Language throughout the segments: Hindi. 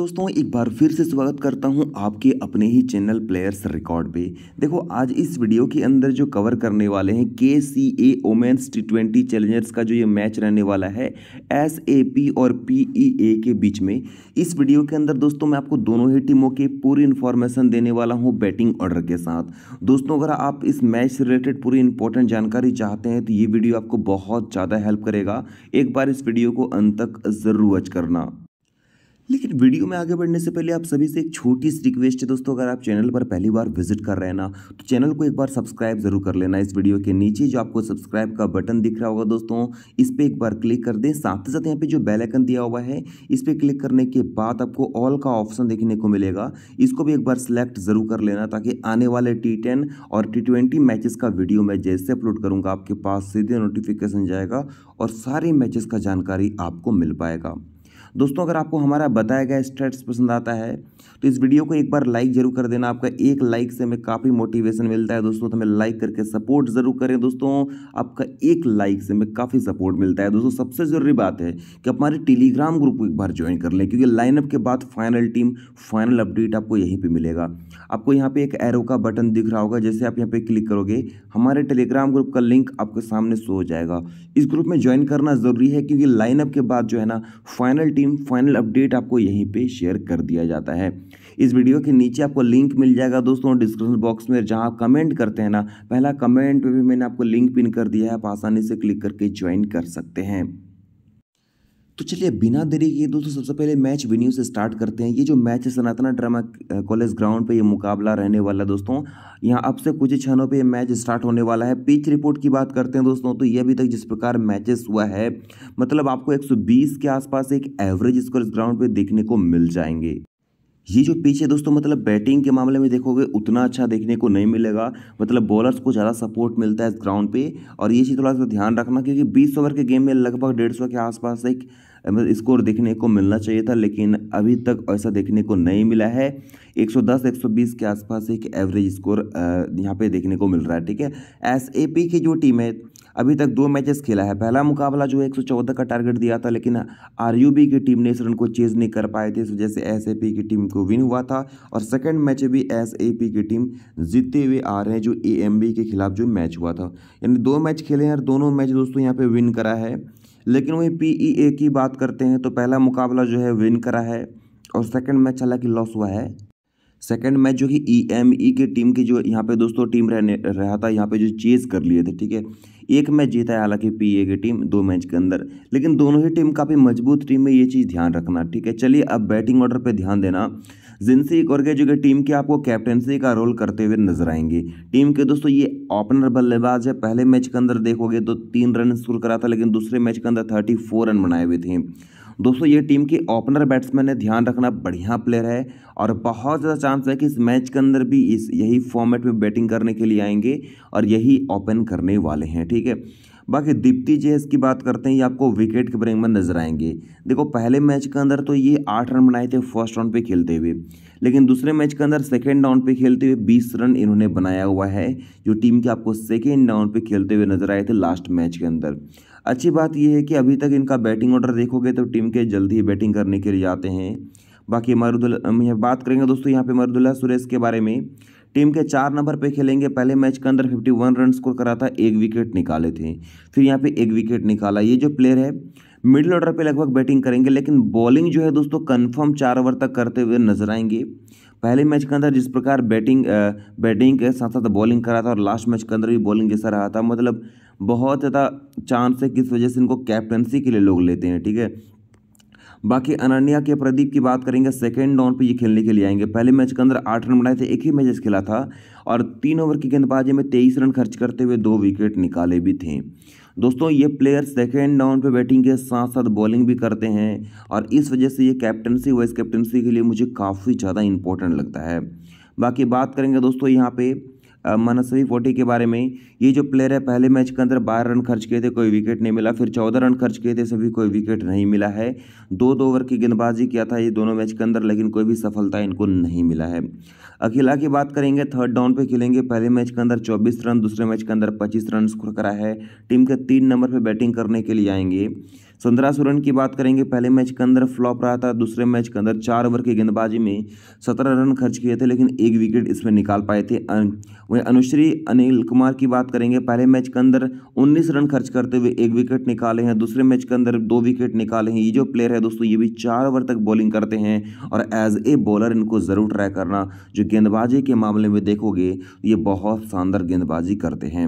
दोस्तों एक बार फिर से स्वागत करता हूं आपके अपने ही चैनल प्लेयर्स रिकॉर्ड पे देखो आज इस वीडियो के अंदर जो कवर करने वाले हैं K C A women's T twenty challengers का जो ये मैच रहने वाला है एस ए पी और पी ई ए के बीच में इस वीडियो के अंदर दोस्तों मैं आपको दोनों ही टीमों के पूरी इन्फॉर्मेशन देने वाला हूँ बैटिंग ऑर्डर के साथ दोस्तों अगर आप इस मैच से रिलेटेड पूरी इंपॉर्टेंट जानकारी चाहते हैं तो ये वीडियो आपको बहुत ज़्यादा हेल्प करेगा एक बार इस वीडियो को अंत तक ज़रूर वॉच करना लेकिन वीडियो में आगे बढ़ने से पहले आप सभी से एक छोटी सी रिक्वेस्ट है दोस्तों अगर आप चैनल पर पहली बार विजिट कर रहे हैं ना तो चैनल को एक बार सब्सक्राइब जरूर कर लेना इस वीडियो के नीचे जो आपको सब्सक्राइब का बटन दिख रहा होगा दोस्तों इस पर एक बार क्लिक कर दें साथ ही साथ यहाँ पे जो बेल आइकन दिया हुआ है इस पर क्लिक करने के बाद आपको ऑल का ऑप्शन देखने को मिलेगा इसको भी एक बार सिलेक्ट जरूर कर लेना ताकि आने वाले टी और टी ट्वेंटी का वीडियो मैं जैसे अपलोड करूँगा आपके पास सीधे नोटिफिकेशन जाएगा और सारे मैचेस का जानकारी आपको मिल पाएगा दोस्तों अगर आपको हमारा बताया गया स्टेट्स पसंद आता है तो इस वीडियो को एक बार लाइक जरूर कर देना आपका एक लाइक से हमें काफ़ी मोटिवेशन मिलता है दोस्तों तो हमें लाइक करके सपोर्ट ज़रूर करें दोस्तों आपका एक लाइक से हमें काफ़ी सपोर्ट मिलता है दोस्तों सबसे ज़रूरी बात है कि आप हमारे टेलीग्राम ग्रुप को एक बार ज्वाइन कर लें क्योंकि लाइनअप के बाद फाइनल टीम फाइनल अपडेट आपको यहीं पर मिलेगा आपको यहाँ पर एक एरो का बटन दिख रहा होगा जैसे आप यहाँ पर क्लिक करोगे हमारे टेलीग्राम ग्रुप का लिंक आपके सामने शो हो जाएगा इस ग्रुप में ज्वाइन करना ज़रूरी है क्योंकि लाइनअप के बाद जो है ना फाइनल टीम फाइनल अपडेट आपको यहीं पे शेयर कर दिया जाता है इस वीडियो के नीचे आपको लिंक मिल जाएगा दोस्तों डिस्क्रिप्शन बॉक्स में जहाँ आप कमेंट करते हैं ना पहला कमेंट में भी मैंने आपको लिंक पिन कर दिया है आप आसानी से क्लिक करके ज्वाइन कर सकते हैं तो चलिए बिना देरी के दोस्तों सबसे पहले मैच वेन्यू से स्टार्ट करते हैं ये जो मैच है सनातना ड्रामा कॉलेज ग्राउंड पे ये मुकाबला रहने वाला है दोस्तों यहाँ अब से कुछ क्षणों पे ये मैच स्टार्ट होने वाला है पिच रिपोर्ट की बात करते हैं दोस्तों तो ये अभी तक जिस प्रकार मैचेस हुआ है मतलब आपको 120 के आसपास एक एवरेज स्कोर इस ग्राउंड पर देखने को मिल जाएंगे ये जो पिच है दोस्तों मतलब बैटिंग के मामले में देखोगे उतना अच्छा देखने को नहीं मिलेगा मतलब बॉलर्स को ज़्यादा सपोर्ट मिलता है इस ग्राउंड पे और ये चीज़ थोड़ा सा ध्यान रखना क्योंकि 20 ओवर के गेम में लगभग डेढ़ सौ के आसपास एक मतलब स्कोर देखने को मिलना चाहिए था लेकिन अभी तक ऐसा देखने को नहीं मिला है 110 120 के आसपास एक एवरेज स्कोर यहाँ पे देखने को मिल रहा है ठीक है एस ए पी की जो टीम है अभी तक दो मैचेस खेला है पहला मुकाबला जो है 114 का टारगेट दिया था लेकिन आर की टीम ने इस रन को चेज नहीं कर पाए थे इस वजह से एस की टीम को विन हुआ था और सेकेंड मैच भी एस की टीम जीतते हुए आ रहे हैं जो ए के खिलाफ जो मैच हुआ था यानी दो मैच खेले हैं और दोनों मैच दोस्तों यहाँ पर विन करा है लेकिन वहीं पीईए e की बात करते हैं तो पहला मुकाबला जो है विन करा है और सेकंड मैच हालांकि लॉस हुआ है सेकंड मैच जो कि ई एम ई की टीम की जो यहाँ पे दोस्तों टीम रहने रहा था यहाँ पे जो चेज कर लिए थे ठीक है एक मैच जीता है हालांकि पी ए की टीम दो मैच के अंदर लेकिन दोनों ही टीम काफ़ी मजबूत टीम है ये चीज़ ध्यान रखना ठीक है चलिए अब बैटिंग ऑर्डर पे ध्यान देना जिनसे एक और क्या जो कि टीम के आपको कैप्टनसी का रोल करते हुए नजर आएंगे टीम के दोस्तों ये ओपनर बल्लेबाज है पहले मैच के अंदर देखोगे तो तीन रन स्कोर करा था लेकिन दूसरे मैच के अंदर थर्टी रन बनाए हुए थे दोस्तों ये टीम के ओपनर बैट्समैन है ध्यान रखना बढ़िया प्लेयर है और बहुत ज़्यादा चांस है कि इस मैच के अंदर भी इस यही फॉर्मेट में बैटिंग करने के लिए आएंगे और यही ओपन करने वाले हैं ठीक है बाकी दीप्ति जेएस की बात करते हैं ये आपको विकेट के ब्रेक में नजर आएंगे देखो पहले मैच के अंदर तो ये आठ रन बनाए थे फर्स्ट राउंड पे खेलते हुए लेकिन दूसरे मैच के अंदर सेकेंड डाउन पे खेलते हुए बीस रन इन्होंने बनाया हुआ है जो टीम के आपको सेकेंड डाउन पे खेलते हुए नजर आए थे लास्ट मैच के अंदर अच्छी बात यह है कि अभी तक इनका बैटिंग ऑर्डर देखोगे तो टीम के जल्दी ही बैटिंग करने के लिए आते हैं बाकी मरुदुल्ला बात करेंगे दोस्तों यहाँ पे मरुदुल्ला सुरेश के बारे में टीम के चार नंबर पे खेलेंगे पहले मैच के अंदर 51 रन स्कोर करा था एक विकेट निकाले थे फिर यहाँ पे एक विकेट निकाला ये जो प्लेयर है मिडिल ऑर्डर पे लगभग बैटिंग करेंगे लेकिन बॉलिंग जो है दोस्तों कंफर्म चार ओवर तक करते हुए नजर आएंगे पहले मैच के अंदर जिस प्रकार बैटिंग बैटिंग के साथ साथ बॉलिंग करा था और लास्ट मैच के अंदर भी बॉलिंग जैसा रहा था मतलब बहुत ज़्यादा चांस है किस वजह से इनको कैप्टनसी के लिए लोग लेते हैं ठीक है बाकी अनन्या के प्रदीप की बात करेंगे सेकेंड डाउन पे ये खेलने के लिए आएंगे पहले मैच के अंदर आठ रन बनाए थे एक ही मैच खेला था और तीन ओवर की गेंदबाजी में तेईस रन खर्च करते हुए दो विकेट निकाले भी थे दोस्तों ये प्लेयर सेकेंड डाउन पे बैटिंग के साथ साथ बॉलिंग भी करते हैं और इस वजह से ये कैप्टनसी वाइस कैप्टनसी के लिए मुझे काफ़ी ज़्यादा इंपॉर्टेंट लगता है बाकी बात करेंगे दोस्तों यहाँ पे मनस्वी फोर्टी के बारे में ये जो प्लेयर है पहले मैच के अंदर बारह रन खर्च किए थे कोई विकेट नहीं मिला फिर चौदह रन खर्च किए थे सभी कोई विकेट नहीं मिला है दो दो ओवर की गेंदबाजी किया था ये दोनों मैच के अंदर लेकिन कोई भी सफलता इनको नहीं मिला है अकेला की बात करेंगे थर्ड डाउन पर खेलेंगे पहले मैच के अंदर चौबीस रन दूसरे मैच के अंदर पच्चीस रन स्कोर करा है टीम के तीन नंबर पर बैटिंग करने के लिए आएंगे सौ रन की बात करेंगे पहले मैच के अंदर फ्लॉप रहा था दूसरे मैच के अंदर चार ओवर की गेंदबाजी में सत्रह रन खर्च किए थे लेकिन एक विकेट इसमें निकाल पाए थे वहीं अनुश्री अनिल कुमार की बात करेंगे पहले मैच के अंदर उन्नीस रन खर्च करते हुए एक विकेट निकाले हैं दूसरे मैच के अंदर दो विकेट निकाले हैं ये जो प्लेयर है दोस्तों ये भी चार ओवर तक बॉलिंग करते हैं और एज ए बॉलर इनको ज़रूर ट्राई करना जो गेंदबाजी के मामले में देखोगे तो ये बहुत शानदार गेंदबाजी करते हैं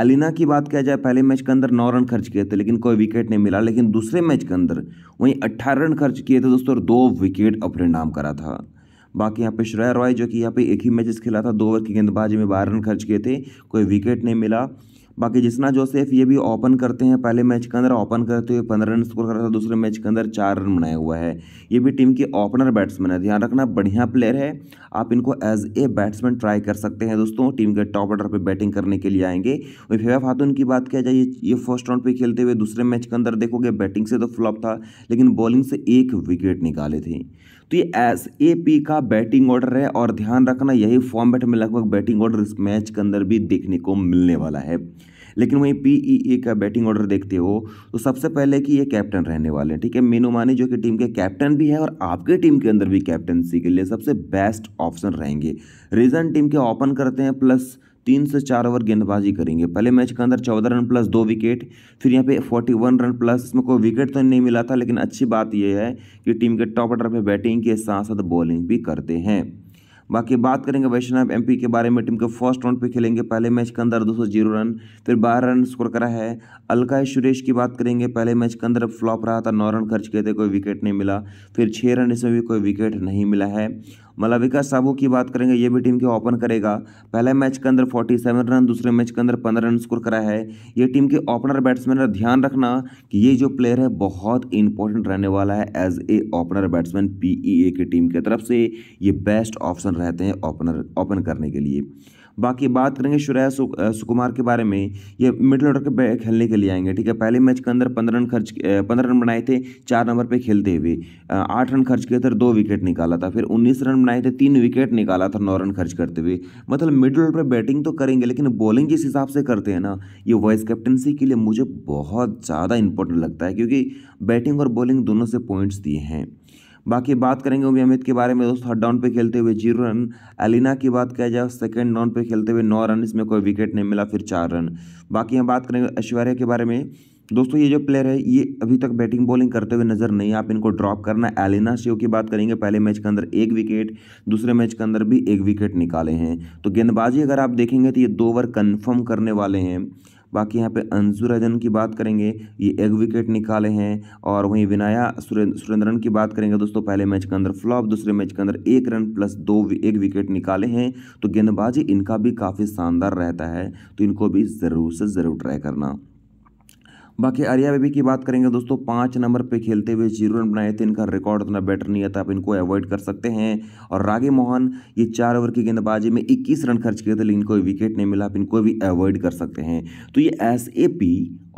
एलिना की बात किया जाए पहले मैच के अंदर नौ रन खर्च किए थे लेकिन कोई विकेट नहीं मिला लेकिन लेकिन दूसरे मैच के अंदर वहीं अट्ठारह रन खर्च किए थे दोस्तों और दो विकेट अपने नाम करा था बाकी यहाँ पे श्रेया रॉय जो कि यहाँ पे एक ही मैचेस खेला था दो ओवर की गेंदबाजी में बारह रन खर्च किए थे कोई विकेट नहीं मिला बाकी जिसना जोसेफ ये भी ओपन करते हैं पहले मैच के अंदर ओपन करते हुए पंद्रह रन स्कोर करा था दूसरे मैच के अंदर चार रन बनाया हुआ है ये भी टीम की ओपनर बैट्समैन है ध्यान रखना बढ़िया प्लेयर है आप इनको एज ए बैट्समैन ट्राई कर सकते हैं दोस्तों टीम के टॉप ऑर्डर पर बैटिंग करने के लिए आएंगे और फेवा खातून की बात किया जाए ये फर्स्ट राउंड पर खेलते हुए दूसरे मैच के अंदर देखोगे बैटिंग से तो फ्लॉप था लेकिन बॉलिंग से एक विकेट निकाले थे तो ये एस ए पी का बैटिंग ऑर्डर है और ध्यान रखना यही फॉर्मेट में लगभग बैटिंग ऑर्डर इस मैच के अंदर भी देखने को मिलने वाला है लेकिन वहीं पी ई ए का बैटिंग ऑर्डर देखते हो तो सबसे पहले कि ये कैप्टन रहने वाले हैं ठीक है मीनू मानी जो कि टीम के कैप्टन भी है और आपके टीम के अंदर भी कैप्टनसी के लिए सबसे बेस्ट ऑप्शन रहेंगे रीजन टीम के ओपन करते हैं प्लस तीन से चार ओवर गेंदबाजी करेंगे पहले मैच के अंदर चौदह रन प्लस दो विकेट फिर यहाँ पे फोर्टी वन रन प्लस इसमें कोई विकेट तो नहीं मिला था लेकिन अच्छी बात यह है कि टीम के टॉप ऑर्डर पर बैटिंग के साथ साथ बॉलिंग भी करते हैं बाकी बात करेंगे वैष्णव एमपी के बारे में टीम के फर्स्ट राउंड पे खेलेंगे पहले मैच के अंदर दो जीरो रन फिर बारह रन स्कोर करा है अलका सुरेश की बात करेंगे पहले मैच के अंदर फ्लॉप रहा था नौ रन खर्च किए थे कोई विकेट नहीं मिला फिर छः रन इसमें भी कोई विकेट नहीं मिला है मलाविका साबू की बात करेंगे ये भी टीम के ओपन करेगा पहले मैच के अंदर 47 रन दूसरे मैच के अंदर 15 रन स्कोर करा है ये टीम के ओपनर बैट्समैन का ध्यान रखना कि ये जो प्लेयर है बहुत इंपॉर्टेंट रहने वाला है as a opener batsman P E A e की टीम की तरफ से ये बेस्ट ऑप्शन रहते हैं ओपनर ओपन करने के लिए बाकी बात करेंगे शुरैया सुकुमार के बारे में ये मिडिल ऑर्डर के खेलने के लिए आएंगे ठीक है पहले मैच के अंदर पंद्रह रन खर्च पंद्रह रन बनाए थे चार नंबर पर खेलते हुए आठ रन खर्च किए थे दो विकेट निकाला था फिर उन्नीस रन बनाए थे तीन विकेट निकाला था नौ रन खर्च करते हुए मतलब मिडिल ऑर्डर पर बैटिंग तो करेंगे लेकिन बॉलिंग जिस हिसाब से करते हैं ना ये वाइस कैप्टनसी के लिए मुझे बहुत ज़्यादा इंपॉर्टेंट लगता है क्योंकि बैटिंग और बॉलिंग दोनों से पॉइंट्स दिए हैं बाकी बात करेंगे उमी अमित के बारे में दोस्तों थर्ड डाउन पे खेलते हुए जीरो रन एलिना की बात किया जाए सेकेंड डाउन पे खेलते हुए नौ रन इसमें कोई विकेट नहीं मिला फिर चार रन बाकी हम बात करेंगे ऐश्वर्या के बारे में दोस्तों ये जो प्लेयर है ये अभी तक बैटिंग बॉलिंग करते हुए नजर नहीं आप इनको ड्रॉप करना एलिना शिव की बात करेंगे पहले मैच के अंदर एक विकेट दूसरे मैच के अंदर भी एक विकेट निकाले हैं तो गेंदबाजी अगर आप देखेंगे तो ये दो ओवर कन्फर्म करने वाले हैं बाकी यहाँ पे अंजू राजन की बात करेंगे ये एक विकेट निकाले हैं और वहीं विनाया सुरेंद्रन की बात करेंगे दोस्तों पहले मैच के अंदर फ्लॉप दूसरे मैच के अंदर एक रन प्लस दो एक विकेट निकाले हैं तो गेंदबाजी इनका भी काफ़ी शानदार रहता है तो इनको भी ज़रूर से ज़रूर ट्राई करना बाकी आर्या बेबी की बात करेंगे दोस्तों पाँच नंबर पे खेलते हुए जीरो रन बनाए थे इनका रिकॉर्ड उतना बेटर नहीं आता तो आप इनको अवॉइड कर सकते हैं और रागे मोहन ये चार ओवर की गेंदबाजी में इक्कीस रन खर्च किए थे लेकिन कोई विकेट नहीं मिला आप इनको भी अवॉइड कर सकते हैं तो ये एस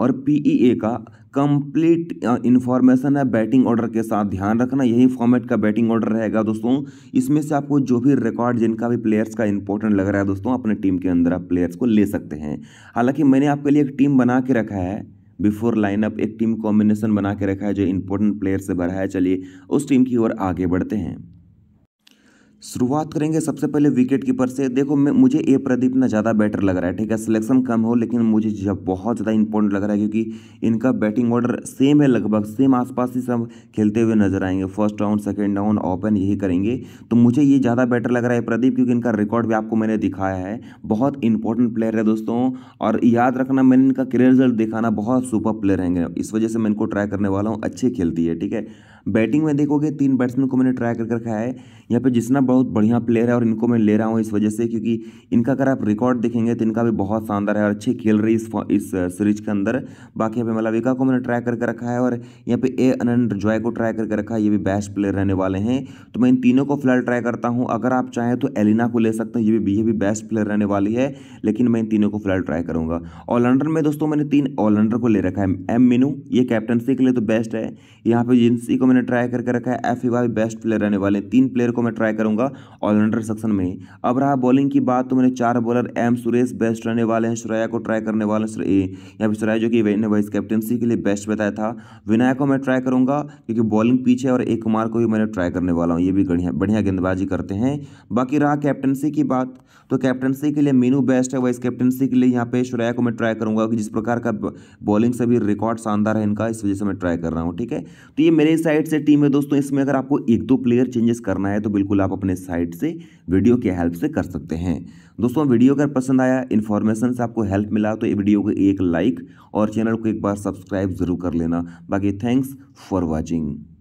और पी e का कंप्लीट इन्फॉर्मेशन है बैटिंग ऑर्डर के साथ ध्यान रखना यही फॉर्मेट का बैटिंग ऑर्डर रहेगा दोस्तों इसमें से आपको जो भी रिकॉर्ड जिनका भी प्लेयर्स का इंपॉर्टेंट लग रहा है दोस्तों अपने टीम के अंदर आप प्लेयर्स को ले सकते हैं हालांकि मैंने आपके लिए एक टीम बना के रखा है बिफोर लाइनअप एक टीम कॉम्बिनेशन बना के रखा है जो इंपॉर्टेंट प्लेयर से भरा है चलिए उस टीम की ओर आगे बढ़ते हैं शुरुआत करेंगे सबसे पहले विकेट कीपर से देखो मैं मुझे ए प्रदीप ना ज़्यादा बेटर लग रहा है ठीक है सिलेक्शन कम हो लेकिन मुझे जब बहुत ज़्यादा इंपॉर्टेंट लग रहा है क्योंकि इनका बैटिंग ऑर्डर सेम है लगभग सेम आसपास ही सब खेलते हुए नजर आएंगे first round second round open यही करेंगे तो मुझे ये ज़्यादा बेटर लग रहा है प्रदीप क्योंकि इनका रिकॉर्ड भी आपको मैंने दिखाया है बहुत इंपॉर्टेंट प्लेयर है दोस्तों और याद रखना मैंने इनका करियर रिजल्ट दिखाना बहुत सुपर प्लेयर रहेंगे इस वजह से मैं इनको ट्राई करने वाला हूँ अच्छे खेलती है ठीक है बैटिंग में देखोगे तीन बैट्समैन को मैंने ट्राई करके रखा है यहाँ पर जितना बहुत बढ़िया प्लेयर है और इनको मैं ले रहा हूँ इस वजह से क्योंकि इनका अगर आप रिकॉर्ड देखेंगे तो इनका भी बहुत शानदार है और अच्छे खेल रही इस इस सीरीज के अंदर बाकी यहाँ पे मलाविका को मैंने ट्राई करके रखा है और यहाँ पे ए अनंत जॉय को ट्राई करके रखा है ये भी बेस्ट प्लेयर रहने वाले हैं तो मैं इन तीनों को फिलहाल ट्राई करता हूँ अगर आप चाहें तो एलिना को ले सकते हैं ये भी ये भी बेस्ट प्लेयर रहने वाली है लेकिन मैं इन तीनों को फिलहाल ट्राई करूँगा ऑलराउंडर में दोस्तों मैंने तीन ऑलराउंडर को ले रखा है एम मीनू ये कैप्टनसी के लिए तो बेस्ट है यहाँ पे जिनसी को मैंने ट्राई करके रखा है एफ भी बेस्ट प्लेयर रहने वाले तीन प्लेयर को मैं ट्राई करूँगा करूंगा ऑलराउंडर सेक्शन में अब रहा बॉलिंग की बात तो मैंने चार बॉलर एम सुरेश बेस्ट रहने वाले हैं श्रेया को ट्राई करने वाले श्रेय या फिर श्रेया जो कि इन्हें वाइस कैप्टनसी के लिए बेस्ट बताया था विनायक को मैं ट्राई करूंगा क्योंकि बॉलिंग पीछे और एक कुमार को भी मैंने ट्राई करने वाला हूँ ये भी बढ़िया बढ़िया गेंदबाजी करते हैं बाकी रहा कैप्टनसी की बात तो कैप्टनसी के लिए मीनू बेस्ट है वाइस कैप्टनसी के लिए यहाँ पे श्रेया को मैं ट्राई करूँगा कि जिस प्रकार का बॉलिंग से भी रिकॉर्ड शानदार है इनका इस वजह से मैं ट्राई कर रहा हूँ ठीक है तो ये मेरे साइड से टीम है दोस्तों इसमें अगर आपको एक दो प्लेयर चेंजेस करना है तो बिल्कुल आप अपने साइड से वीडियो की हेल्प से कर सकते हैं दोस्तों वीडियो अगर पसंद आया इन्फॉर्मेशन से आपको हेल्प मिला तो वीडियो को एक लाइक और चैनल को एक बार सब्सक्राइब जरूर कर लेना बाकी थैंक्स फॉर वॉचिंग